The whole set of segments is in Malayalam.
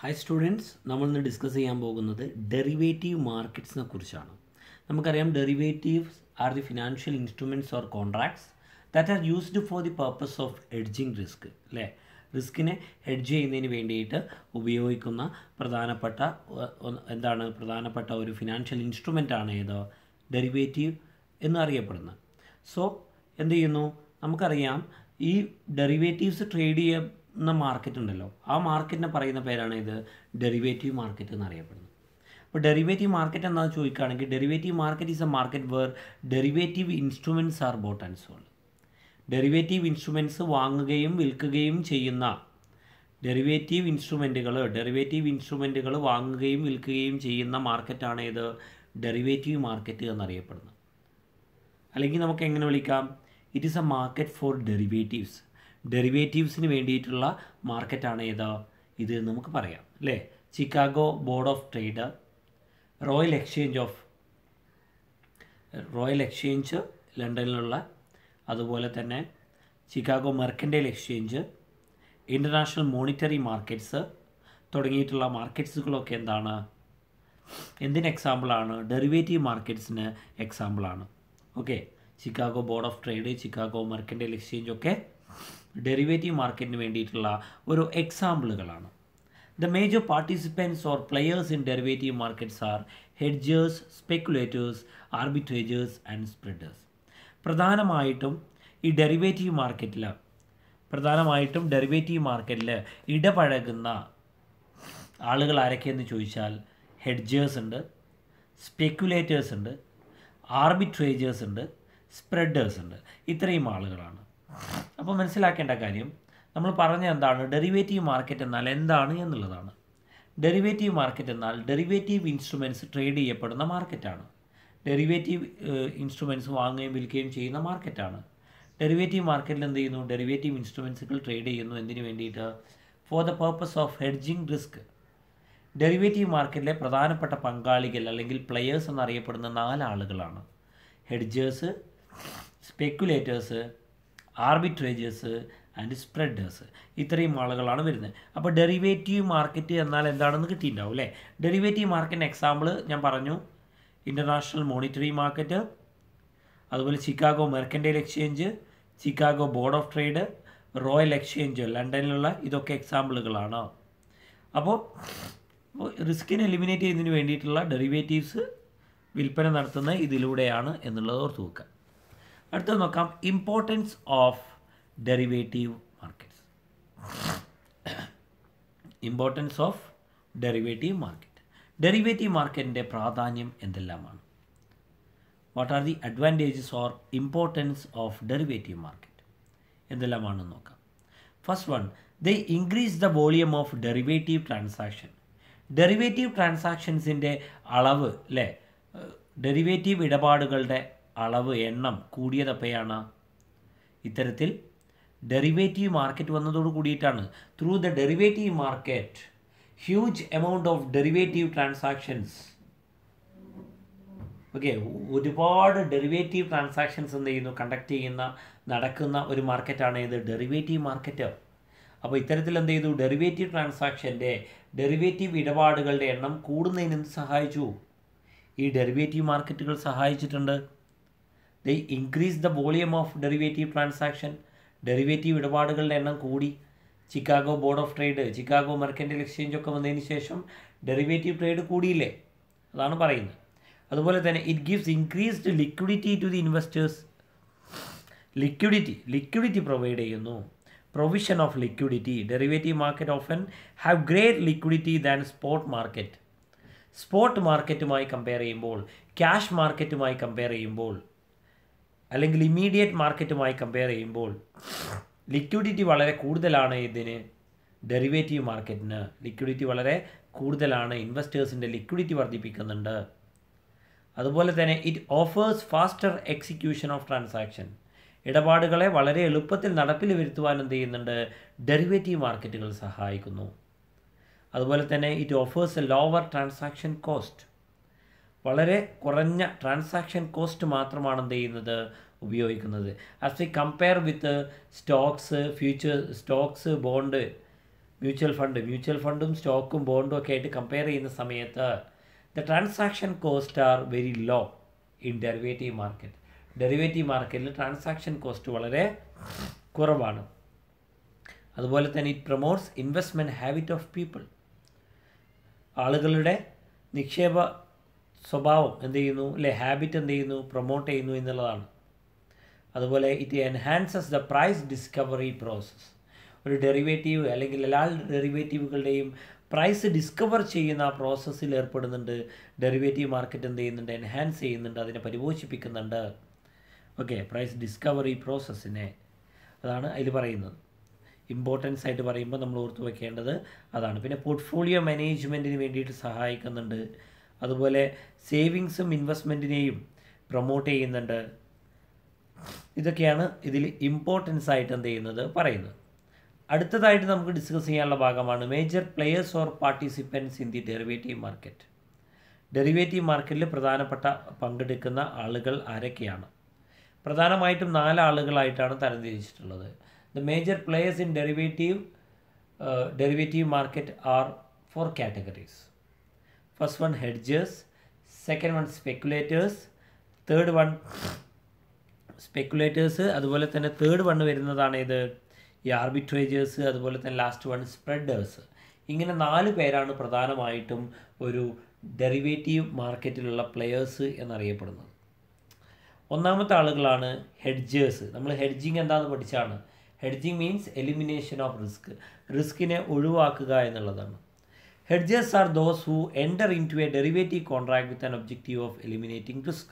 ഹായ് സ്റ്റുഡൻസ് നമ്മളിന്ന് ഡിസ്കസ് ചെയ്യാൻ പോകുന്നത് ഡെറിവേറ്റീവ് മാർക്കറ്റ്സിനെ കുറിച്ചാണ് നമുക്കറിയാം derivatives are the financial instruments or contracts that are used for the purpose of hedging risk അല്ലേ റിസ്കിനെ ഹെഡ്ജ് ചെയ്യുന്നതിന് വേണ്ടിയിട്ട് ഉപയോഗിക്കുന്ന പ്രധാനപ്പെട്ട എന്താണ് പ്രധാനപ്പെട്ട ഒരു ഫിനാൻഷ്യൽ ഇൻസ്ട്രുമെൻ്റാണ് ഏതോ ഡെറിവേറ്റീവ് എന്നറിയപ്പെടുന്നത് സോ എന്ത് ചെയ്യുന്നു നമുക്കറിയാം ഈ ഡെറിവേറ്റീവ്സ് ട്രേഡ് ചെയ്യാൻ എന്ന മാർക്കറ്റ് ഉണ്ടല്ലോ ആ മാർക്കറ്റിനെ പറയുന്ന പേരാണ് ഇത് ഡെറിവേറ്റീവ് മാർക്കറ്റ് എന്നറിയപ്പെടുന്നത് അപ്പോൾ ഡെറിവേറ്റീവ് മാർക്കറ്റ് എന്താണെന്ന് ചോദിക്കുകയാണെങ്കിൽ derivative market is a market where derivative instruments are bought and sold derivative instruments വാങ്ങുകയും വിൽക്കുകയും ചെയ്യുന്ന ഡെറിവേറ്റീവ് ഇൻസ്ട്രുമെൻറ്റുകൾ ഡെറിവേറ്റീവ് ഇൻസ്ട്രുമെൻറ്റുകൾ വാങ്ങുകയും വിൽക്കുകയും ചെയ്യുന്ന മാർക്കറ്റാണ് ഇത് ഡെറിവേറ്റീവ് മാർക്കറ്റ് എന്നറിയപ്പെടുന്നത് അല്ലെങ്കിൽ നമുക്ക് എങ്ങനെ വിളിക്കാം it is a market for derivatives ഡെറിവേറ്റീവ്സിന് വേണ്ടിയിട്ടുള്ള മാർക്കറ്റാണ് ഏത് ഇത് നമുക്ക് പറയാം അല്ലേ Chicago Board of Trade Royal Exchange of Royal Exchange ലണ്ടനിലുള്ള അതുപോലെ തന്നെ Chicago Mercantile Exchange International Monetary Markets തുടങ്ങിയിട്ടുള്ള മാർക്കറ്റ്സുകളൊക്കെ എന്താണ് എന്തിന് എക്സാമ്പിളാണ് ഡെറിവേറ്റീവ് മാർക്കറ്റ്സിന് എക്സാമ്പിളാണ് okay Chicago Board of Trade Chicago Mercantile Exchange ഒക്കെ ഡെറിവേറ്റീവ് മാർക്കറ്റിന് വേണ്ടിയിട്ടുള്ള ഒരു എക്സാമ്പിളുകളാണ് the major participants or players in derivative markets are hedgers speculators arbitrageurs and spreaders പ്രധാനമായിട്ടും ഈ ഡെറിവേറ്റീവ് മാർക്കറ്റിൽ പ്രധാനമായിട്ടും ഡെറിവേറ്റീവ് മാർക്കറ്റിൽ ഇടപഴകുന്ന ആളുകൾ ആരൊക്കെയെന്ന് ചോദിച്ചാൽ ഹെഡ്ജേഴ്സ് ഉണ്ട് സ്പെക്കുലേറ്റേഴ്സ് ഉണ്ട് ആർബിട്രേജേഴ്സ് ഉണ്ട് സ്പ്രെഡേഴ്സ് ഉണ്ട് ഇത്രയും ആളുകളാണ് അപ്പോൾ മനസ്സിലാക്കേണ്ട കാര്യം നമ്മൾ പറഞ്ഞ എന്താണ് ഡെറിവേറ്റീവ് മാർക്കറ്റ് എന്നാൽ എന്താണ് എന്നുള്ളതാണ് ഡെറിവേറ്റീവ് മാർക്കറ്റ് എന്നാൽ ഡെറിവേറ്റീവ് ഇൻസ്ട്രുമെൻറ്റ്സ് ട്രേഡ് ചെയ്യപ്പെടുന്ന മാർക്കറ്റാണ് ഡെറിവേറ്റീവ് ഇൻസ്ട്രുമെൻറ്റ്സ് വാങ്ങുകയും വിൽക്കുകയും ചെയ്യുന്ന മാർക്കറ്റാണ് ഡെറിവേറ്റീവ് മാർക്കറ്റിൽ എന്ത് ചെയ്യുന്നു ഡെറിവേറ്റീവ് ഇൻസ്ട്രുമെൻസുകൾ ട്രേഡ് ചെയ്യുന്നു എന്തിനു വേണ്ടിയിട്ട് for the purpose of hedging risk derivative മാർക്കറ്റിലെ പ്രധാനപ്പെട്ട പങ്കാളികൾ അല്ലെങ്കിൽ പ്ലെയേഴ്സ് എന്നറിയപ്പെടുന്ന നാലാളുകളാണ് hedgers speculators arbitrageurs and spreaders ഇത്രയും ആളുകളാണ് വരുന്നത് അപ്പോൾ ഡെറിവേറ്റീവ് മാർക്കറ്റ് എന്നാൽ എന്താണെന്ന് കിട്ടിയിട്ടുണ്ടാവും അല്ലേ ഡെറിവേറ്റീവ് മാർക്കറ്റിൻ്റെ എക്സാമ്പിൾ ഞാൻ പറഞ്ഞു ഇൻ്റർനാഷണൽ മോണിറ്ററി മാർക്കറ്റ് അതുപോലെ Chicago Mercantile Exchange Chicago Board of Trade Royal Exchange ലണ്ടനിലുള്ള ഇതൊക്കെ എക്സാമ്പിളുകളാണ് അപ്പോൾ റിസ്കിനെ എലിമിനേറ്റ് ചെയ്യുന്നതിന് വേണ്ടിയിട്ടുള്ള ഡെറിവേറ്റീവ്സ് വിൽപ്പന നടത്തുന്നത് ഇതിലൂടെയാണ് എന്നുള്ളത് ഓർത്ത് വെക്കുക അടുത്തത് നോക്കാം importance of derivative markets importance of derivative market derivative മാർക്കറ്റിൻ്റെ പ്രാധാന്യം എന്തെല്ലാമാണ് what are the advantages or importance of derivative market എന്തെല്ലാമാണെന്ന് നോക്കാം first one the increase the volume of derivative transaction derivative ട്രാൻസാക്ഷൻസിൻ്റെ അളവ് അല്ലേ ഡെറിവേറ്റീവ് ഇടപാടുകളുടെ അളവ് എണ്ണം കൂടിയതപ്പോഴാണ് ഇത്തരത്തിൽ ഡെറിവേറ്റീവ് മാർക്കറ്റ് വന്നതോട് കൂടിയിട്ടാണ് through the derivative market huge amount of derivative transactions okay ഒരുപാട് ഡെറിവേറ്റീവ് ട്രാൻസാക്ഷൻസ് എന്ത് ചെയ്യുന്നു കണ്ടക്ട് ചെയ്യുന്ന നടക്കുന്ന ഒരു മാർക്കറ്റാണ് ഇത് ഡെറിവേറ്റീവ് മാർക്കറ്റ് അപ്പോൾ ഇത്തരത്തിൽ എന്ത് ചെയ്തു ഡെറിവേറ്റീവ് ട്രാൻസാക്ഷൻ്റെ ഡെറിവേറ്റീവ് ഇടപാടുകളുടെ എണ്ണം കൂടുന്നതിന് സഹായിച്ചു ഈ ഡെറിവേറ്റീവ് മാർക്കറ്റുകൾ സഹായിച്ചിട്ടുണ്ട് they increase the volume of derivative transaction derivative ഇടപാടുകളുടെ എണ്ണം കൂടി Chicago Board of Trade Chicago Mercantile Exchange ഒക്കെ വന്നതിന് ശേഷം ഡെറിവേറ്റീവ് ട്രേഡ് കൂടിയില്ലേ അതാണ് പറയുന്നത് അതുപോലെ തന്നെ it gives increased liquidity to the investors liquidity liquidity provide ചെയ്യുന്നു provision of liquidity derivative market often have great liquidity than spot market spot മാർക്കറ്റുമായി കമ്പയർ ചെയ്യുമ്പോൾ ക്യാഷ് മാർക്കറ്റുമായി കമ്പയർ ചെയ്യുമ്പോൾ അല്ലെങ്കിൽ ഇമ്മീഡിയറ്റ് മാർക്കറ്റുമായി കമ്പയർ ചെയ്യുമ്പോൾ ലിക്വിഡിറ്റി വളരെ കൂടുതലാണ് ഇതിന് ഡെറിവേറ്റീവ് മാർക്കറ്റിന് ലിക്വിഡിറ്റി വളരെ കൂടുതലാണ് ഇൻവെസ്റ്റേഴ്സിൻ്റെ ലിക്വിഡിറ്റി വർദ്ധിപ്പിക്കുന്നുണ്ട് അതുപോലെ തന്നെ it offers faster execution of transaction ഇടപാടുകളെ വളരെ എളുപ്പത്തിൽ നടപ്പിൽ വരുത്തുവാനും എന്ത് ചെയ്യുന്നുണ്ട് ഡെറിവേറ്റീവ് മാർക്കറ്റുകൾ സഹായിക്കുന്നു അതുപോലെ തന്നെ it offers a lower transaction cost വളരെ കുറഞ്ഞ ട്രാൻസാക്ഷൻ കോസ്റ്റ് മാത്രമാണ് എന്ത് ചെയ്യുന്നത് ഉപയോഗിക്കുന്നത് as we compare with stocks future stocks bond mutual fund mutual ഫണ്ടും സ്റ്റോക്കും ബോണ്ടും ഒക്കെ ആയിട്ട് കമ്പയർ ചെയ്യുന്ന സമയത്ത് the transaction cost are very low in derivative market derivative മാർക്കറ്റിൽ ട്രാൻസാക്ഷൻ കോസ്റ്റ് വളരെ കുറവാണ് അതുപോലെ തന്നെ it promotes investment habit of people ആളുകളുടെ നിക്ഷേപ സ്വഭാവം എന്ത് ചെയ്യുന്നു അല്ലെ ഹാബിറ്റ് എന്ത് ചെയ്യുന്നു പ്രൊമോട്ട് ചെയ്യുന്നു എന്നുള്ളതാണ് അതുപോലെ it enhances the price discovery process ഒരു ഡെറിവേറ്റീവ് അല്ലെങ്കിൽ എല്ലാ ഡെറിവേറ്റീവുകളുടെയും പ്രൈസ് ഡിസ്കവർ ചെയ്യുന്ന ആ പ്രോസസ്സിൽ ഏർപ്പെടുന്നുണ്ട് ഡെറിവേറ്റീവ് മാർക്കറ്റ് എന്ത് ചെയ്യുന്നുണ്ട് എൻഹാൻസ് ചെയ്യുന്നുണ്ട് അതിനെ പരിപോഷിപ്പിക്കുന്നുണ്ട് ഓക്കെ പ്രൈസ് ഡിസ്കവറി പ്രോസസ്സിനെ അതാണ് അതിൽ പറയുന്നത് ഇമ്പോർട്ടൻസ് ആയിട്ട് പറയുമ്പോൾ നമ്മൾ ഓർത്തു വയ്ക്കേണ്ടത് അതാണ് പിന്നെ പോർട്ട്ഫോളിയോ മാനേജ്മെൻറ്റിന് വേണ്ടിയിട്ട് സഹായിക്കുന്നുണ്ട് അതുപോലെ സേവിങ്സും ഇൻവെസ്റ്റ്മെൻറ്റിനെയും പ്രൊമോട്ട് ചെയ്യുന്നുണ്ട് ഇതൊക്കെയാണ് ഇതിൽ ഇമ്പോർട്ടൻസ് ആയിട്ട് എന്ത് ചെയ്യുന്നത് പറയുന്നത് അടുത്തതായിട്ട് നമുക്ക് ഡിസ്കസ് ചെയ്യാനുള്ള ഭാഗമാണ് major players or participants in the derivative market derivative മാർക്കറ്റിൽ പ്രധാനപ്പെട്ട പങ്കെടുക്കുന്ന ആളുകൾ ആരൊക്കെയാണ് പ്രധാനമായിട്ടും നാല് ആളുകളായിട്ടാണ് തരംതിരിച്ചിട്ടുള്ളത് the major players in derivative derivative market are four categories first one hedgers second one speculators third one speculators അതുപോലെ തന്നെ തേർഡ് വൺ വരുന്നതാണ് ഇത് ഈ ആർബിട്രേജേഴ്സ് അതുപോലെ തന്നെ ലാസ്റ്റ് വൺ സ്പ്രെഡേഴ്സ് ഇങ്ങനെ നാല് പേരാണ് പ്രധാനമായിട്ടും ഒരു ഡെറിവേറ്റീവ് മാർക്കറ്റിലുള്ള പ്ലെയേഴ്സ് എന്നറിയപ്പെടുന്നത് ഒന്നാമത്തെ ആളുകളാണ് ഹെഡ്ജേഴ്സ് നമ്മൾ ഹെഡ്ജിങ് എന്താണെന്ന് പഠിച്ചാണ് hedging means elimination of risk റിസ്കിനെ ഒഴിവാക്കുക എന്നുള്ളതാണ് Hedges are those who enter into a derivative contract with an objective of eliminating risk.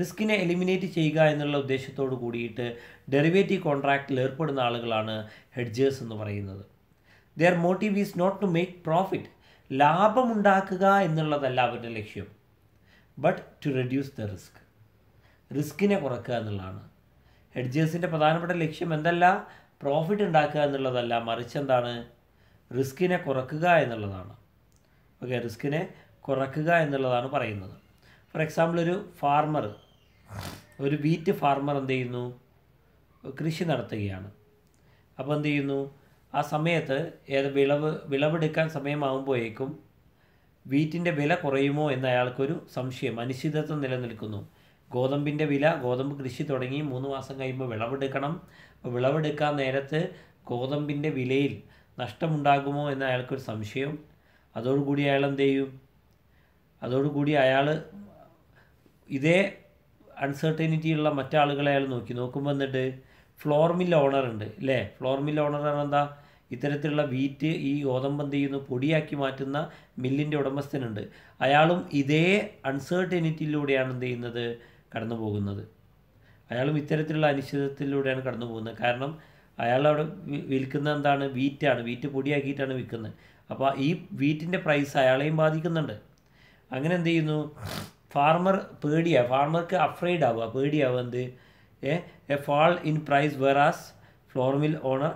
റിസ്കിനെ എലിമിനേറ്റ് ചെയ്യുക എന്നുള്ള ഉദ്ദേശത്തോടു കൂടിയിട്ട് ഡെറിവേറ്റീവ് കോൺട്രാക്റ്റിൽ ഏർപ്പെടുന്ന ആളുകളാണ് ഹെഡ്ജേഴ്സ് എന്ന് പറയുന്നത് their motive is not to make profit ലാഭമുണ്ടാക്കുക എന്നുള്ളതല്ല അവരുടെ ലക്ഷ്യം but to reduce the risk റിസ്കിനെ കുറക്കുക എന്നുള്ളതാണ് ഹെഡ്ജേഴ്സിൻ്റെ പ്രധാനപ്പെട്ട ലക്ഷ്യം എന്തല്ല പ്രോഫിറ്റ് ഉണ്ടാക്കുക എന്നുള്ളതല്ല മറിച്ച് എന്താണ് റിസ്കിനെ കുറക്കുക എന്നുള്ളതാണ് ഓക്കെ റിസ്കിനെ കുറക്കുക എന്നുള്ളതാണ് പറയുന്നത് ഫോർ എക്സാമ്പിൾ ഒരു ഫാർമർ ഒരു വീറ്റ് ഫാർമർ എന്ത് ചെയ്യുന്നു കൃഷി നടത്തുകയാണ് അപ്പോൾ എന്ത് ചെയ്യുന്നു ആ സമയത്ത് ഏത് വിളവ് വിളവെടുക്കാൻ സമയമാകുമ്പോഴേക്കും വീറ്റിൻ്റെ വില കുറയുമോ എന്ന് അയാൾക്കൊരു സംശയം അനിശ്ചിതത്വം നിലനിൽക്കുന്നു ഗോതമ്പിൻ്റെ വില ഗോതമ്പ് കൃഷി തുടങ്ങി മൂന്ന് മാസം കഴിയുമ്പോൾ വിളവെടുക്കണം അപ്പോൾ വിളവെടുക്കാൻ നേരത്ത് ഗോതമ്പിൻ്റെ വിലയിൽ നഷ്ടമുണ്ടാകുമോ എന്ന് അയാൾക്കൊരു സംശയം അതോടുകൂടി അയാൾ എന്ത് ചെയ്യും അതോടുകൂടി അയാൾ ഇതേ ഉള്ള മറ്റാളുകളെ അയാൾ നോക്കി നോക്കുമ്പോൾ എന്നിട്ട് ഫ്ലോർ മിൽ ഓണർ ഉണ്ട് അല്ലേ ഫ്ലോർ മിൽ ഓണർ എന്താ ഇത്തരത്തിലുള്ള വീറ്റ് ഈ ഗോതമ്പ് എന്ത് ചെയ്യുന്നു പൊടിയാക്കി മാറ്റുന്ന മില്ലിൻ്റെ ഉടമസ്ഥനുണ്ട് അയാളും ഇതേ അൺസർട്ടനിറ്റിയിലൂടെയാണ് എന്ത് ചെയ്യുന്നത് കടന്നു പോകുന്നത് അയാളും ഇത്തരത്തിലുള്ള അനിശ്ചിതത്തിലൂടെയാണ് കടന്നു പോകുന്നത് കാരണം അയാൾ അവിടെ വിൽക്കുന്നത് എന്താണ് വീറ്റാണ് വീറ്റ് പൊടിയാക്കിയിട്ടാണ് വിൽക്കുന്നത് അപ്പോൾ ഈ വീറ്റിൻ്റെ പ്രൈസ് അയാളെയും ബാധിക്കുന്നുണ്ട് അങ്ങനെ എന്ത് ചെയ്യുന്നു ഫാർമർ പേടിയാണ് ഫാർമർക്ക് അഫ്രൈഡ് ആവുക പേടിയാവുക എന്ത് a fall in price whereas flour mill owner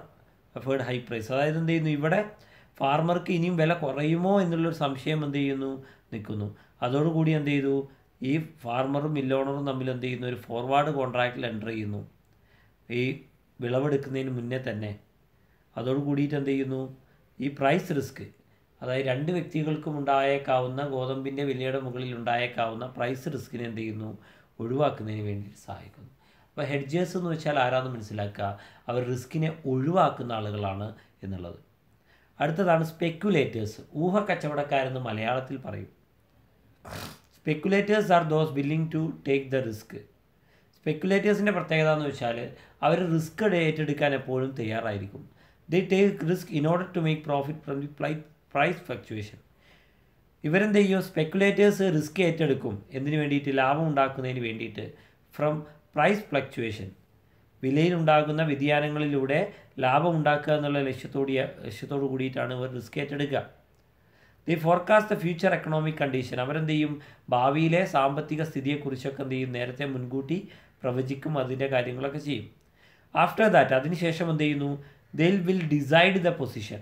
afraid high price അതായത് എന്ത് ചെയ്യുന്നു ഇവിടെ ഫാർമർക്ക് ഇനിയും വില കുറയുമോ എന്നുള്ളൊരു സംശയം എന്ത് ചെയ്യുന്നു നിൽക്കുന്നു അതോടുകൂടി എന്ത് ചെയ്തു ഈ ഫാർമറും മില്ലോണറും തമ്മിൽ എന്ത് ചെയ്യുന്നു ഒരു ഫോർവേഡ് കോൺട്രാക്റ്റിൽ എൻ്റർ ചെയ്യുന്നു ഈ വിളവെടുക്കുന്നതിന് മുന്നേ തന്നെ അതോട് കൂടിയിട്ട് എന്ത് ചെയ്യുന്നു ഈ പ്രൈസ് റിസ്ക് അതായത് രണ്ട് വ്യക്തികൾക്കും ഉണ്ടായേക്കാവുന്ന ഗോതമ്പിൻ്റെ വിലയുടെ മുകളിൽ ഉണ്ടായേക്കാവുന്ന പ്രൈസ് റിസ്കിനെ എന്ത് ചെയ്യുന്നു ഒഴിവാക്കുന്നതിന് വേണ്ടി സഹായിക്കുന്നു അപ്പോൾ ഹെഡ്ജേഴ്സ് എന്ന് വെച്ചാൽ ആരാന്ന് മനസ്സിലാക്കുക അവർ റിസ്കിനെ ഒഴിവാക്കുന്ന ആളുകളാണ് എന്നുള്ളത് അടുത്തതാണ് സ്പെക്കുലേറ്റേഴ്സ് ഊഹ കച്ചവടക്കാരെന്ന് മലയാളത്തിൽ പറയും speculators are those willing to take the risk സ്പെക്കുലേറ്റേഴ്സിൻ്റെ പ്രത്യേകത എന്ന് വെച്ചാൽ അവർ റിസ്ക് ഏറ്റെടുക്കാൻ എപ്പോഴും തയ്യാറായിരിക്കും the take risk in order to make profit from the pri price fluctuation ഇവരെന്ത് ചെയ്യും സ്പെക്കുലേറ്റേഴ്സ് റിസ്ക് ഏറ്റെടുക്കും എന്തിനു വേണ്ടിയിട്ട് ലാഭം ഉണ്ടാക്കുന്നതിന് വേണ്ടിയിട്ട് ഫ്രം പ്രൈസ് ഫ്ലക്ച്വേഷൻ വിലയിലുണ്ടാകുന്ന വ്യതിയാനങ്ങളിലൂടെ ലാഭം ഉണ്ടാക്കുക എന്നുള്ള ലക്ഷ്യത്തോട് ലക്ഷ്യത്തോട് കൂടിയിട്ടാണ് ഇവർ റിസ്ക് ഏറ്റെടുക്കുക the forecast future economic condition അവരെന്ത് ചെയ്യും ഭാവിയിലെ സാമ്പത്തിക സ്ഥിതിയെക്കുറിച്ചൊക്കെ എന്ത് ചെയ്യും നേരത്തെ മുൻകൂട്ടി പ്രവചിക്കും അതിൻ്റെ കാര്യങ്ങളൊക്കെ ചെയ്യും ആഫ്റ്റർ ദാറ്റ് അതിനുശേഷം എന്ത് ചെയ്യുന്നു they will decide the position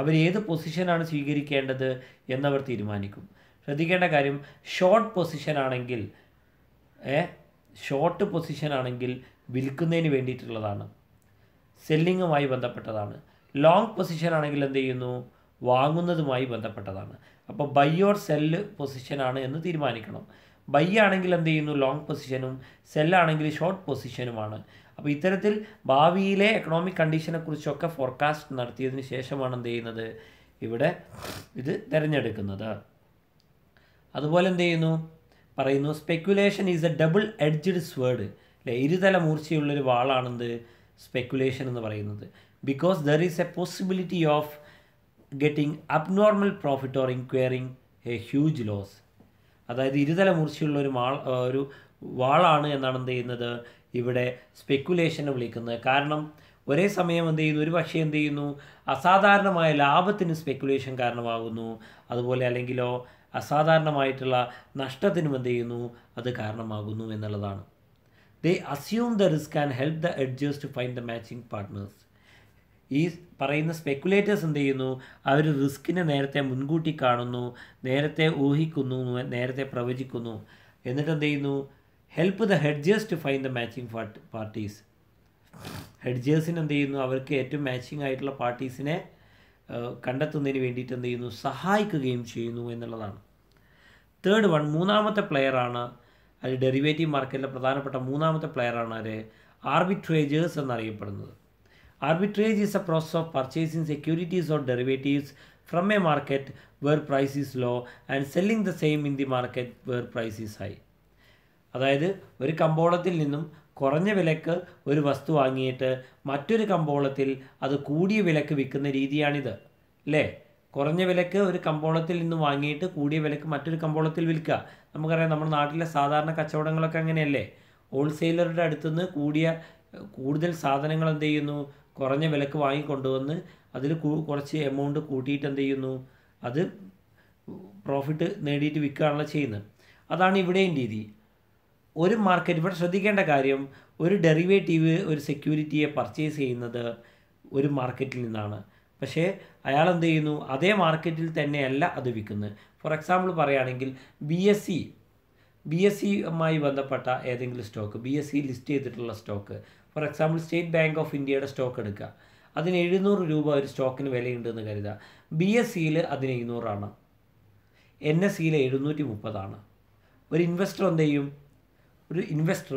അവരേത് പൊസിഷനാണ് സ്വീകരിക്കേണ്ടത് എന്നവർ തീരുമാനിക്കും ശ്രദ്ധിക്കേണ്ട കാര്യം ഷോർട്ട് പൊസിഷൻ ആണെങ്കിൽ ഏ ഷോർട്ട് പൊസിഷൻ ആണെങ്കിൽ വിൽക്കുന്നതിന് വേണ്ടിയിട്ടുള്ളതാണ് സെല്ലിങ്ങുമായി ബന്ധപ്പെട്ടതാണ് ലോങ് പൊസിഷൻ ആണെങ്കിൽ എന്ത് ചെയ്യുന്നു വാങ്ങുന്നതുമായി ബന്ധപ്പെട്ടതാണ് അപ്പോൾ ബൈ ഓർ സെല്ല് പൊസിഷനാണ് എന്ന് തീരുമാനിക്കണം ബൈ ആണെങ്കിൽ എന്ത് ചെയ്യുന്നു ലോങ് പൊസിഷനും സെല്ലാണെങ്കിൽ ഷോർട്ട് പൊസിഷനുമാണ് അപ്പോൾ ഇത്തരത്തിൽ ഭാവിയിലെ എക്കണോമിക് കണ്ടീഷനെക്കുറിച്ചൊക്കെ ഫോർകാസ്റ്റ് നടത്തിയതിന് ശേഷമാണ് എന്ത് ചെയ്യുന്നത് ഇവിടെ ഇത് തിരഞ്ഞെടുക്കുന്നത് അതുപോലെ എന്ത് ചെയ്യുന്നു പറയുന്നു speculation is a double edged sword അല്ലെ ഇരുതല മൂർച്ചയുള്ളൊരു വാളാണെന്ത് സ്പെക്കുലേഷൻ എന്ന് പറയുന്നത് because there is a possibility of getting abnormal profit or inquiring a huge loss അതായത് ഇരുതല മൂർച്ചയുള്ള ഒരു മാൾ ഒരു വാളാണ് എന്നാണ് എന്ത് ചെയ്യുന്നത് ഇവിടെ സ്പെക്കുലേഷനെ വിളിക്കുന്നത് കാരണം ഒരേ സമയം എന്ത് ചെയ്യുന്നു ഒരു പക്ഷേ എന്ത് ചെയ്യുന്നു അസാധാരണമായ ലാഭത്തിന് സ്പെക്കുലേഷൻ കാരണമാകുന്നു അതുപോലെ അല്ലെങ്കിലോ അസാധാരണമായിട്ടുള്ള നഷ്ടത്തിനും എന്ത് ചെയ്യുന്നു അത് കാരണമാകുന്നു എന്നുള്ളതാണ് they assume the risk and help the adjust to find the matching partners ഈ പറയുന്ന സ്പെക്കുലേറ്റേഴ്സ് എന്ത് ചെയ്യുന്നു അവർ റിസ്കിനെ നേരത്തെ മുൻകൂട്ടി കാണുന്നു നേരത്തെ ഊഹിക്കുന്നു നേരത്തെ പ്രവചിക്കുന്നു എന്നിട്ട് എന്ത് ചെയ്യുന്നു help the hedgers to find the matching parties ഹെഡ്ജേഴ്സിന് എന്ത് ചെയ്യുന്നു അവർക്ക് ഏറ്റവും മാച്ചിങ് ആയിട്ടുള്ള പാർട്ടീസിനെ കണ്ടെത്തുന്നതിന് വേണ്ടിയിട്ട് എന്ത് ചെയ്യുന്നു സഹായിക്കുകയും ചെയ്യുന്നു എന്നുള്ളതാണ് തേർഡ് വൺ മൂന്നാമത്തെ പ്ലെയറാണ് അത് ഡെറിവേറ്റീവ് മാർക്കറ്റിലെ പ്രധാനപ്പെട്ട മൂന്നാമത്തെ പ്ലെയറാണ് അവർ ആർബിട്രേജേഴ്സ് എന്നറിയപ്പെടുന്നത് Arbitrage is a process of purchasing securities or derivatives from a market where price is low and selling the same in the market where price is high. അതായത് ഒരു കമ്പോളത്തിൽ നിന്നും കുറഞ്ഞ വിലക്ക് ഒരു വസ്തു വാങ്ങിയിട്ട് മറ്റൊരു കമ്പോളത്തിൽ അത് കൂടിയ വിലക്ക് വിൽക്കുന്ന രീതിയാണിത് അല്ലേ കുറഞ്ഞ വിലക്ക് ഒരു കമ്പോളത്തിൽ നിന്ന് വാങ്ങിയിട്ട് കൂടിയ വിലക്ക് മറ്റൊരു കമ്പോളത്തിൽ വിൽക്കുക നമുക്കറിയാം നമ്മുടെ നാട്ടിലെ സാധാരണ കച്ചവടങ്ങളൊക്കെ അങ്ങനെയല്ലേ ഹോൾസെയിലറുടെ അടുത്തുനിന്ന് കൂടിയ കൂടുതൽ സാധനങ്ങൾ എന്ത് ചെയ്യുന്നു കുറഞ്ഞ വിലക്ക് വാങ്ങിക്കൊണ്ടുവന്ന് അതിൽ കുറച്ച് എമൗണ്ട് കൂട്ടിയിട്ട് എന്ത് ചെയ്യുന്നു അത് പ്രോഫിറ്റ് നേടിയിട്ട് വിൽക്കുകയാണല്ലോ ചെയ്യുന്നത് അതാണ് ഇവിടെയും രീതി ഒരു മാർക്കറ്റ് ഇവിടെ ശ്രദ്ധിക്കേണ്ട കാര്യം ഒരു ഡെറിവേറ്റീവ് ഒരു സെക്യൂരിറ്റിയെ പർച്ചേസ് ചെയ്യുന്നത് ഒരു മാർക്കറ്റിൽ നിന്നാണ് പക്ഷേ അയാൾ എന്ത് ചെയ്യുന്നു അതേ മാർക്കറ്റിൽ തന്നെയല്ല അത് വിൽക്കുന്നത് ഫോർ എക്സാമ്പിൾ പറയുകയാണെങ്കിൽ B S C e, B S സിയുമായി e ബന്ധപ്പെട്ട ഏതെങ്കിലും stock B S C list ചെയ്തിട്ടുള്ള stock for example State Bank of ഇന്ത്യയുടെ സ്റ്റോക്ക് എടുക്കുക അതിന് എഴുന്നൂറ് രൂപ ഒരു സ്റ്റോക്കിന് വിലയുണ്ടെന്ന് കരുതുക ബി എസ് സിയിൽ e അതിന് എഴുന്നൂറാണ് എൻ എസ് സിയിൽ e എഴുന്നൂറ്റി മുപ്പതാണ് ഒരു ഇൻവെസ്റ്റർ എന്ത് ചെയ്യും ഒരു ഇൻവെസ്റ്റർ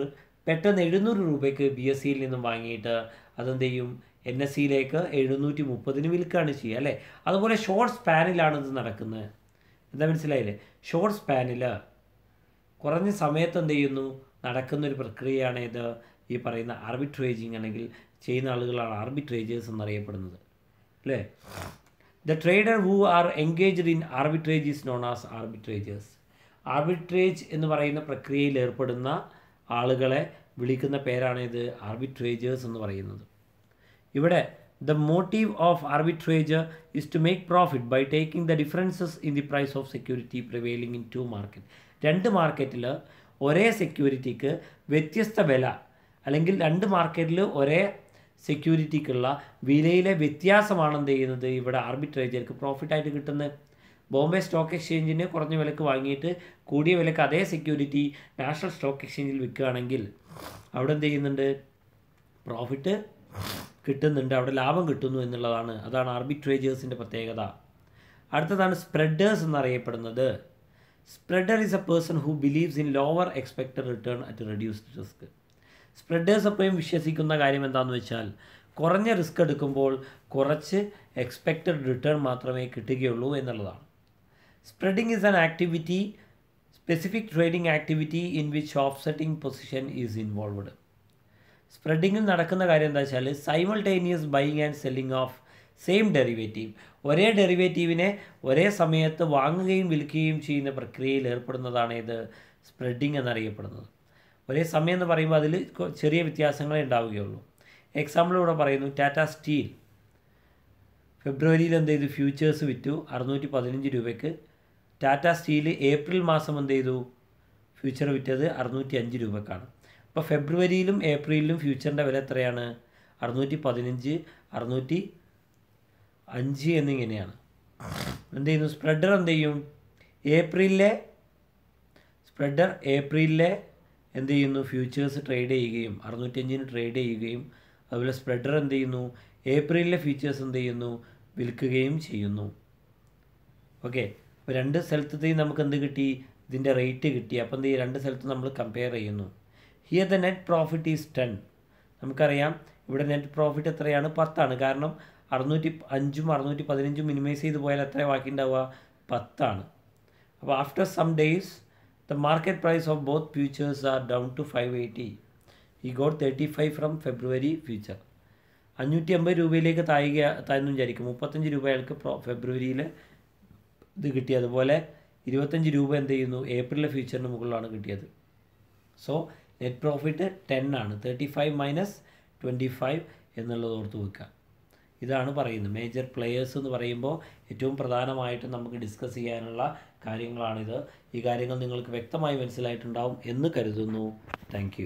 പെട്ടെന്ന് എഴുന്നൂറ് രൂപയ്ക്ക് ബി എസ് സിയിൽ e നിന്നും വാങ്ങിയിട്ട് അതെന്ത് ചെയ്യും എൻ എസ് സിയിലേക്ക് എഴുന്നൂറ്റി മുപ്പതിന് വിൽക്കുകയാണ് ചെയ്യുക അല്ലേ അതുപോലെ ഷോർട്ട് സ്പാനിലാണ് ഇത് നടക്കുന്നത് എന്താ മനസ്സിലായില്ലേ ഷോർട്ട് സ്പാനിൽ കുറഞ്ഞ സമയത്ത് എന്ത് ചെയ്യുന്നു നടക്കുന്നൊരു പ്രക്രിയയാണ് ഇത് ഈ പറയുന്ന ആർബിട്രേജിങ് അല്ലെങ്കിൽ ചെയ്യുന്ന ആളുകളാണ് ആർബിട്രേജേഴ്സ് എന്നറിയപ്പെടുന്നത് അല്ലേ the trader who are engaged in arbitrage is known as arbitrageurs arbitrage എന്ന് പറയുന്ന പ്രക്രിയയിൽ ഏർപ്പെടുന്ന ആളുകളെ വിളിക്കുന്ന പേരാണ് ഇത് ആർബിട്രേജേഴ്സ് എന്ന് പറയുന്നത് ഇവിടെ the motive of arbitrage is to make profit by taking the differences in the price of security prevailing in two market രണ്ട് മാർക്കറ്റിൽ ഒരേ സെക്യൂരിറ്റിക്ക് വ്യത്യസ്ത വില അല്ലെങ്കിൽ രണ്ട് മാർക്കറ്റിൽ ഒരേ സെക്യൂരിറ്റിക്കുള്ള വിലയിലെ വ്യത്യാസമാണ് എന്ത് ചെയ്യുന്നത് ഇവിടെ ആർബിട്രേജർക്ക് പ്രോഫിറ്റായിട്ട് കിട്ടുന്നത് ബോംബെ സ്റ്റോക്ക് എക്സ്ചേഞ്ചിന് കുറഞ്ഞ വിലക്ക് വാങ്ങിയിട്ട് കൂടിയ വിലക്ക് അതേ സെക്യൂരിറ്റി നാഷണൽ സ്റ്റോക്ക് എക്സ്ചേഞ്ചിൽ വിൽക്കുകയാണെങ്കിൽ അവിടെ എന്ത് ചെയ്യുന്നുണ്ട് പ്രോഫിറ്റ് കിട്ടുന്നുണ്ട് അവിടെ ലാഭം കിട്ടുന്നു എന്നുള്ളതാണ് അതാണ് ആർബിട്രേജേഴ്സിൻ്റെ പ്രത്യേകത അടുത്തതാണ് സ്പ്രെഡേഴ്സ് എന്നറിയപ്പെടുന്നത് spreader is a person who believes in lower expected return at reduced risk spreaders എപ്പോഴും വിശ്വസിക്കുന്ന കാര്യം എന്താണെന്ന് വെച്ചാൽ കുറഞ്ഞ റിസ്ക് എടുക്കുമ്പോൾ കുറച്ച് എക്സ്പെക്റ്റഡ് റിട്ടേൺ മാത്രമേ കിട്ടുകയുള്ളൂ എന്നുള്ളതാണ് spreading is an activity specific trading activity in which offsetting position is involved സ്പ്രെഡിങ്ങിൽ നടക്കുന്ന കാര്യം എന്താ വെച്ചാൽ simultaneous buying and selling of same derivative ഒരേ ഡെറിവേറ്റീവിനെ ഒരേ സമയത്ത് വാങ്ങുകയും വിൽക്കുകയും ചെയ്യുന്ന പ്രക്രിയയിൽ ഏർപ്പെടുന്നതാണ് ഇത് സ്പ്രെഡിംഗ് എന്നറിയപ്പെടുന്നത് ഒരേ സമയം എന്ന് പറയുമ്പോൾ അതിൽ ചെറിയ വ്യത്യാസങ്ങളേ ഉണ്ടാവുകയുള്ളൂ ഇവിടെ പറയുന്നു ടാറ്റ സ്റ്റീൽ ഫെബ്രുവരിയിൽ എന്ത് ചെയ്തു ഫ്യൂച്ചേഴ്സ് വിറ്റു അറുന്നൂറ്റി പതിനഞ്ച് രൂപയ്ക്ക് ടാറ്റ സ്റ്റീൽ ഏപ്രിൽ മാസം എന്ത് ചെയ്തു ഫ്യൂച്ചർ വിറ്റത് അറുന്നൂറ്റി അഞ്ച് രൂപക്കാണ് അപ്പോൾ ഫെബ്രുവരിയിലും ഏപ്രിലിലും ഫ്യൂച്ചറിൻ്റെ വില എത്രയാണ് അറുന്നൂറ്റി പതിനഞ്ച് അറുന്നൂറ്റി അഞ്ച് എന്നിങ്ങനെയാണ് എന്ത് ചെയ്യുന്നു സ്പ്രെഡർ എന്ത് ചെയ്യും ഏപ്രിലിലെ സ്പ്രെഡർ ഏപ്രിലിലെ എന്ത് ചെയ്യുന്നു ഫ്യൂച്ചേഴ്സ് ട്രേഡ് ചെയ്യുകയും അറുന്നൂറ്റഞ്ചിന് ട്രേഡ് ചെയ്യുകയും അതുപോലെ സ്പ്രെഡർ എന്ത് ചെയ്യുന്നു ഏപ്രിലിലെ ഫ്യൂച്ചേഴ്സ് എന്ത് ചെയ്യുന്നു വിൽക്കുകയും ചെയ്യുന്നു ഓക്കെ അപ്പോൾ രണ്ട് സ്ഥലത്തേയും നമുക്ക് എന്ത് കിട്ടി ഇതിൻ്റെ റേറ്റ് കിട്ടി അപ്പോൾ എന്ത് ചെയ്യും രണ്ട് സ്ഥലത്ത് നമ്മൾ കമ്പയർ ചെയ്യുന്നു here the net profit is ten നമുക്കറിയാം ഇവിടെ നെറ്റ് പ്രോഫിറ്റ് എത്രയാണ് പത്താണ് കാരണം അറുന്നൂറ്റി അഞ്ചും അറുന്നൂറ്റി പതിനഞ്ചും മിനിമൈസ് ചെയ്ത് പോയാൽ എത്ര ബാക്കി ഉണ്ടാവുക പത്താണ് അപ്പോൾ after some days The market price of both futures are down to 580. He got 35 from February future. അഞ്ഞൂറ്റി അമ്പത് രൂപയിലേക്ക് താഴുക താഴ്ന്നു വിചാരിക്കും മുപ്പത്തഞ്ച് രൂപ അയാൾക്ക് ഫെബ്രുവരിയിൽ ഇത് കിട്ടി അതുപോലെ ഇരുപത്തഞ്ച് രൂപ എന്ത് ചെയ്യുന്നു ഏപ്രിലിലെ ഫ്യൂച്ചറിന് മുകളിലാണ് കിട്ടിയത് സോ നെറ്റ് പ്രോഫിറ്റ് ടെൻ ആണ് thirty five minus twenty five എന്നുള്ളത് ഓർത്ത് വെക്കുക ഇതാണ് പറയുന്നത് മേജർ പ്ലെയേഴ്സ് എന്ന് പറയുമ്പോൾ ഏറ്റവും പ്രധാനമായിട്ട് നമുക്ക് ഡിസ്കസ് ചെയ്യാനുള്ള കാര്യങ്ങളാണിത് ഈ കാര്യങ്ങൾ നിങ്ങൾക്ക് വ്യക്തമായി മനസ്സിലായിട്ടുണ്ടാവും എന്ന് കരുതുന്നു താങ്ക്